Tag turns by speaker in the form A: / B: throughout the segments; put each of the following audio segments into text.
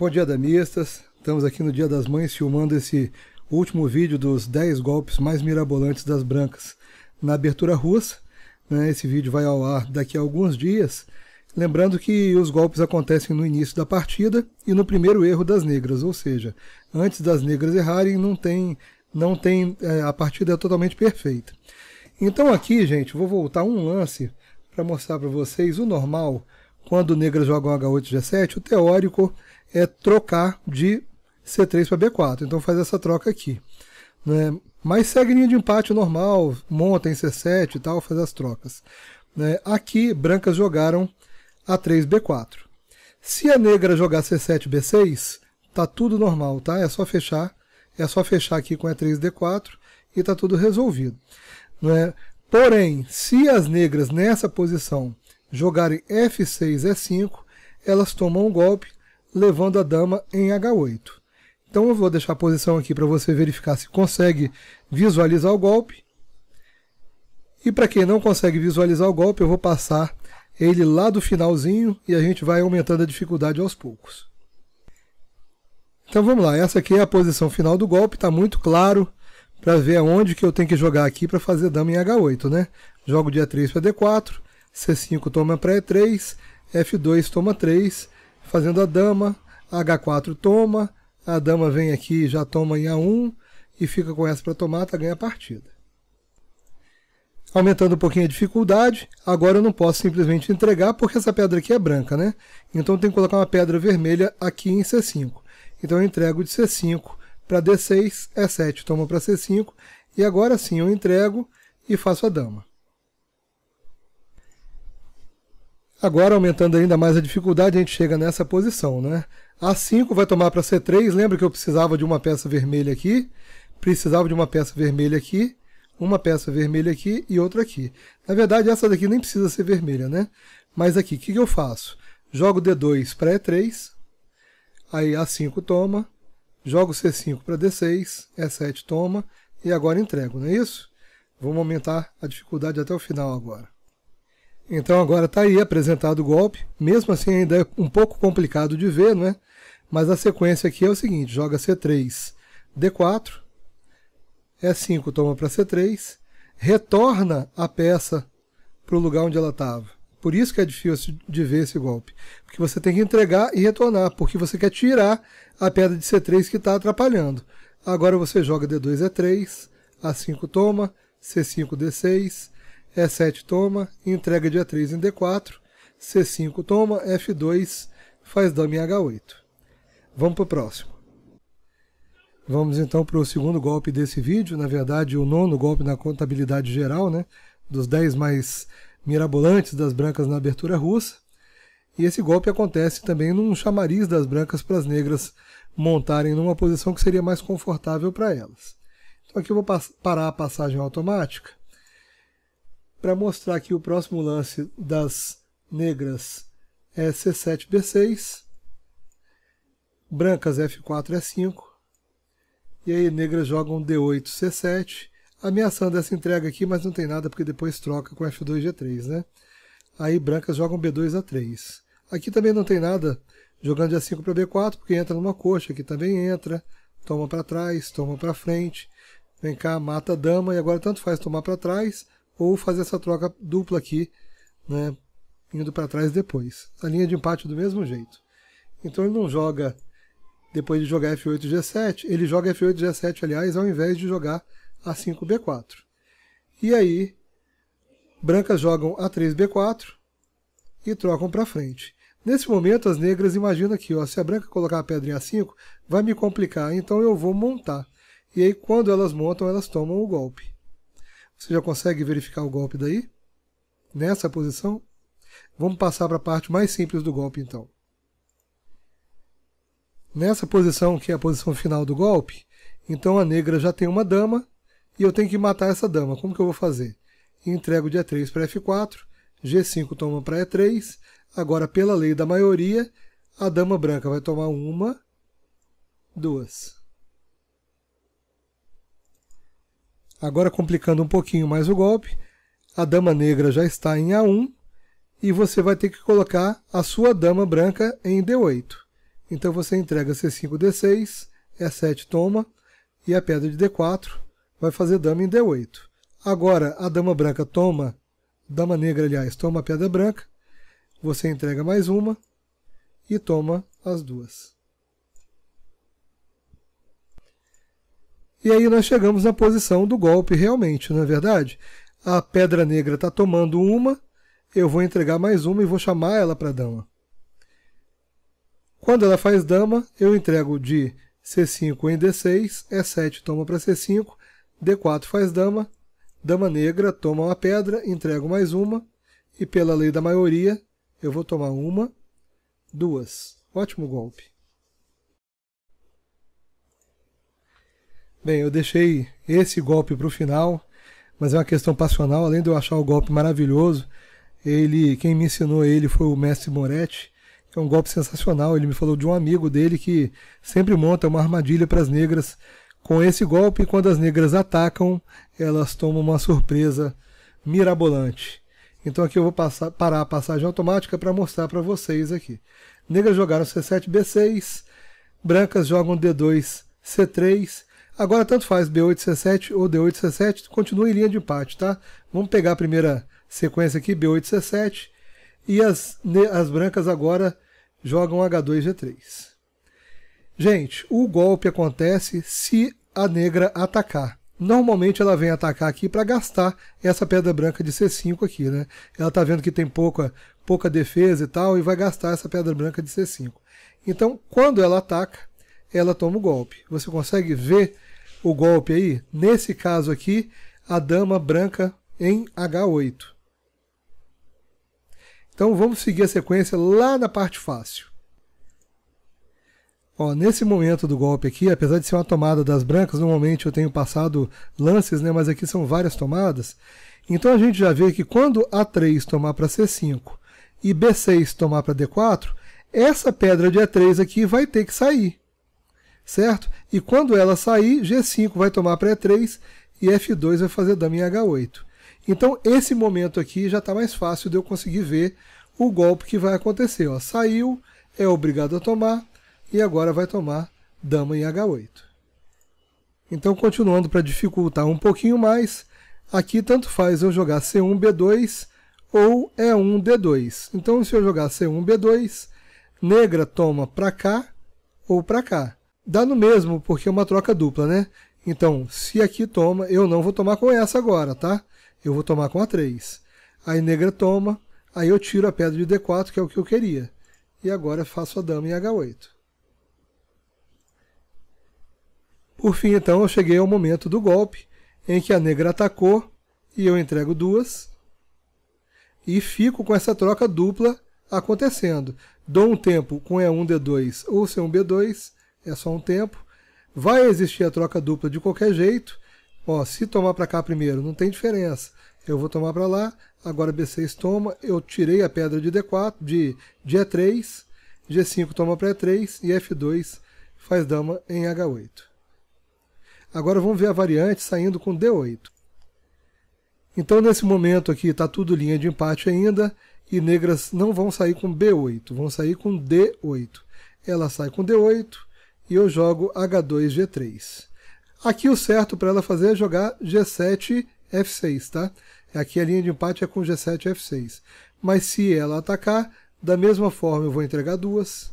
A: Bom dia, damistas. Estamos aqui no Dia das Mães filmando esse último vídeo dos 10 golpes mais mirabolantes das brancas na abertura russa. Né, esse vídeo vai ao ar daqui a alguns dias. Lembrando que os golpes acontecem no início da partida e no primeiro erro das negras, ou seja, antes das negras errarem, não tem, não tem é, a partida é totalmente perfeita. Então aqui, gente, vou voltar um lance para mostrar para vocês o normal quando negras jogam H8 G7, o teórico é trocar de C3 para B4. Então faz essa troca aqui. Né? Mas segue linha de empate normal, monta em C7 e tal, faz as trocas. Né? Aqui, brancas jogaram A3, B4. Se a negra jogar C7, B6, tá tudo normal, tá? É só fechar, é só fechar aqui com E3, D4 e tá tudo resolvido. Né? Porém, se as negras nessa posição jogarem F6, E5, elas tomam um golpe levando a dama em H8. Então eu vou deixar a posição aqui para você verificar se consegue visualizar o golpe. E para quem não consegue visualizar o golpe, eu vou passar ele lá do finalzinho e a gente vai aumentando a dificuldade aos poucos. Então vamos lá, essa aqui é a posição final do golpe, está muito claro para ver aonde que eu tenho que jogar aqui para fazer dama em H8, né? Jogo de E3 para D4, C5 toma para E3, F2 toma 3, fazendo a dama, H4 toma, a dama vem aqui e já toma em A1 e fica com essa para tomata, tá, ganha a partida. Aumentando um pouquinho a dificuldade, agora eu não posso simplesmente entregar porque essa pedra aqui é branca, né? Então eu tenho que colocar uma pedra vermelha aqui em C5. Então eu entrego de C5 para D6, E7 toma para C5 e agora sim eu entrego e faço a dama. Agora, aumentando ainda mais a dificuldade, a gente chega nessa posição, né? A5 vai tomar para C3, lembra que eu precisava de uma peça vermelha aqui, precisava de uma peça vermelha aqui, uma peça vermelha aqui e outra aqui. Na verdade, essa daqui nem precisa ser vermelha, né? Mas aqui, o que, que eu faço? Jogo D2 para E3, aí A5 toma, jogo C5 para D6, E7 toma, e agora entrego, não é isso? Vamos aumentar a dificuldade até o final agora. Então agora está aí apresentado o golpe, mesmo assim ainda é um pouco complicado de ver, não é? Mas a sequência aqui é o seguinte, joga C3, D4, E5 toma para C3, retorna a peça para o lugar onde ela estava. Por isso que é difícil de ver esse golpe. Porque você tem que entregar e retornar, porque você quer tirar a pedra de C3 que está atrapalhando. Agora você joga D2, E3, A5 toma, C5, D6, é E7 toma, entrega de a 3 em D4, C5 toma, F2 faz dama em H8. Vamos para o próximo. Vamos então para o segundo golpe desse vídeo, na verdade o nono golpe na contabilidade geral, né? dos 10 mais mirabolantes das brancas na abertura russa. E esse golpe acontece também num chamariz das brancas para as negras montarem numa posição que seria mais confortável para elas. Então aqui eu vou parar a passagem automática para mostrar que o próximo lance das negras é C7, B6, brancas F4, E5, e aí negras jogam D8, C7, ameaçando essa entrega aqui, mas não tem nada porque depois troca com F2, G3, né? Aí brancas jogam B2, A3. Aqui também não tem nada, jogando de A5 para B4, porque entra numa coxa, aqui também entra, toma para trás, toma para frente, vem cá, mata a dama, e agora tanto faz tomar para trás, ou fazer essa troca dupla aqui, né, indo para trás depois. A linha de empate do mesmo jeito. Então ele não joga depois de jogar F8 G7, ele joga F8 G7, aliás, ao invés de jogar A5 B4. E aí, brancas jogam A3 B4 e trocam para frente. Nesse momento, as negras imaginam aqui, ó, se a branca colocar a pedra em A5, vai me complicar, então eu vou montar. E aí, quando elas montam, elas tomam o golpe. Você já consegue verificar o golpe daí? Nessa posição? Vamos passar para a parte mais simples do golpe então. Nessa posição, que é a posição final do golpe, então a negra já tem uma dama e eu tenho que matar essa dama. Como que eu vou fazer? Entrego de E3 para F4, G5 toma para E3. Agora, pela lei da maioria, a dama branca vai tomar uma, duas. Agora complicando um pouquinho mais o golpe, a dama negra já está em A1 e você vai ter que colocar a sua dama branca em D8. Então você entrega C5, D6, E7 toma e a pedra de D4 vai fazer dama em D8. Agora a dama branca toma, dama negra aliás, toma a pedra branca, você entrega mais uma e toma as duas. E aí nós chegamos na posição do golpe realmente, não é verdade? A pedra negra está tomando uma, eu vou entregar mais uma e vou chamar ela para dama. Quando ela faz dama, eu entrego de C5 em D6, E7 toma para C5, D4 faz dama, dama negra toma uma pedra, entrego mais uma, e pela lei da maioria, eu vou tomar uma, duas. Ótimo golpe. Bem, eu deixei esse golpe para o final, mas é uma questão passional. Além de eu achar o golpe maravilhoso, ele, quem me ensinou ele foi o mestre Moretti, que é um golpe sensacional. Ele me falou de um amigo dele que sempre monta uma armadilha para as negras com esse golpe. Quando as negras atacam, elas tomam uma surpresa mirabolante. Então aqui eu vou passar, parar a passagem automática para mostrar para vocês aqui. Negras jogaram C7, B6, brancas jogam D2, C3 Agora, tanto faz b 8 c 7 ou d C7, continua em linha de empate, tá? Vamos pegar a primeira sequência aqui, b 8 c 7 e as, as brancas agora jogam H2G3. Gente, o golpe acontece se a negra atacar. Normalmente ela vem atacar aqui para gastar essa pedra branca de C5 aqui, né? Ela tá vendo que tem pouca, pouca defesa e tal, e vai gastar essa pedra branca de C5. Então, quando ela ataca, ela toma o golpe. Você consegue ver o golpe aí? Nesse caso aqui, a dama branca em H8. Então vamos seguir a sequência lá na parte fácil. Ó, nesse momento do golpe aqui, apesar de ser uma tomada das brancas, normalmente eu tenho passado lances, né, mas aqui são várias tomadas. Então a gente já vê que quando A3 tomar para C5 e B6 tomar para D4, essa pedra de A3 aqui vai ter que sair certo? E quando ela sair, G5 vai tomar para E3 e F2 vai fazer dama em H8. Então, esse momento aqui já está mais fácil de eu conseguir ver o golpe que vai acontecer. Ó. Saiu, é obrigado a tomar, e agora vai tomar dama em H8. Então, continuando para dificultar um pouquinho mais, aqui tanto faz eu jogar C1, B2 ou E1, D2. Então, se eu jogar C1, B2, negra toma para cá ou para cá. Dá no mesmo, porque é uma troca dupla, né? Então, se aqui toma, eu não vou tomar com essa agora, tá? Eu vou tomar com a 3. Aí negra toma, aí eu tiro a pedra de D4, que é o que eu queria. E agora faço a dama em H8. Por fim, então, eu cheguei ao momento do golpe, em que a negra atacou e eu entrego duas. E fico com essa troca dupla acontecendo. Dou um tempo com E1, D2 ou C1, B2 é só um tempo. Vai existir a troca dupla de qualquer jeito. Ó, se tomar para cá primeiro, não tem diferença. Eu vou tomar para lá, agora B6 toma, eu tirei a pedra de D4, de, de E3, G5 toma para E3 e F2 faz dama em H8. Agora vamos ver a variante saindo com D8. Então nesse momento aqui está tudo linha de empate ainda e negras não vão sair com B8, vão sair com D8. Ela sai com D8, e eu jogo H2, G3. Aqui o certo para ela fazer é jogar G7, F6, tá? Aqui a linha de empate é com G7, F6. Mas se ela atacar, da mesma forma eu vou entregar duas.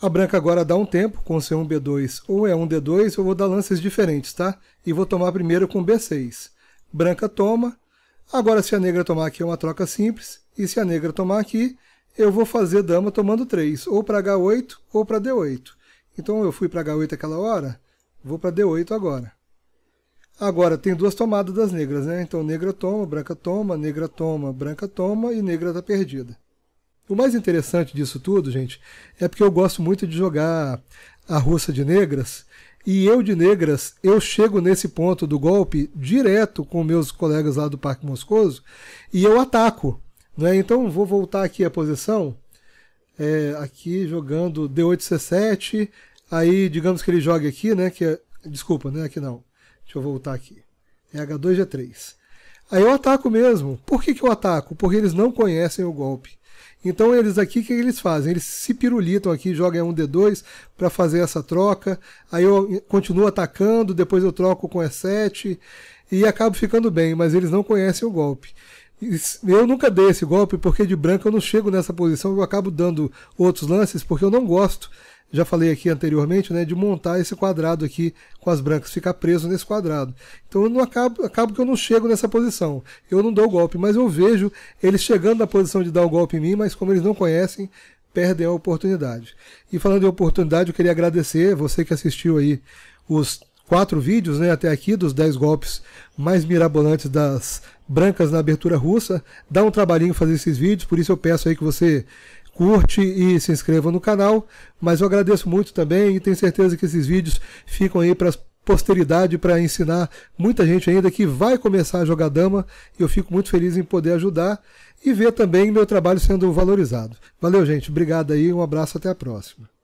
A: A branca agora dá um tempo com C1, é B2 ou E1, é D2, eu vou dar lances diferentes, tá? E vou tomar primeiro com B6. Branca toma. Agora se a negra tomar aqui é uma troca simples, e se a negra tomar aqui, eu vou fazer dama tomando 3, ou para H8 ou para D8. Então eu fui para H8 aquela hora, vou para D8 agora. Agora, tem duas tomadas das negras, né? Então negra toma, branca toma, negra toma, branca toma e negra está perdida. O mais interessante disso tudo, gente, é porque eu gosto muito de jogar a russa de negras e eu de negras, eu chego nesse ponto do golpe direto com meus colegas lá do Parque Moscoso e eu ataco. Né? Então vou voltar aqui a posição, é, aqui jogando D8C7, Aí, digamos que ele jogue aqui, né? Que é, desculpa, né? Aqui não. Deixa eu voltar aqui. É H2, G3. Aí eu ataco mesmo. Por que, que eu ataco? Porque eles não conhecem o golpe. Então eles aqui, o que eles fazem? Eles se pirulitam aqui, jogam um D2 para fazer essa troca. Aí eu continuo atacando, depois eu troco com E7 e acabo ficando bem, mas eles não conhecem o golpe. Eu nunca dei esse golpe porque de branco eu não chego nessa posição, eu acabo dando outros lances porque eu não gosto já falei aqui anteriormente, né, de montar esse quadrado aqui com as brancas, ficar preso nesse quadrado. Então eu não acabo, acabo que eu não chego nessa posição. Eu não dou o golpe, mas eu vejo eles chegando na posição de dar o golpe em mim, mas como eles não conhecem, perdem a oportunidade. E falando de oportunidade, eu queria agradecer você que assistiu aí os quatro vídeos, né, até aqui dos dez golpes mais mirabolantes das brancas na abertura russa. Dá um trabalhinho fazer esses vídeos, por isso eu peço aí que você curte e se inscreva no canal. Mas eu agradeço muito também e tenho certeza que esses vídeos ficam aí para posteridade para ensinar muita gente ainda que vai começar a jogar dama. E eu fico muito feliz em poder ajudar e ver também meu trabalho sendo valorizado. Valeu, gente. Obrigado aí. Um abraço. Até a próxima.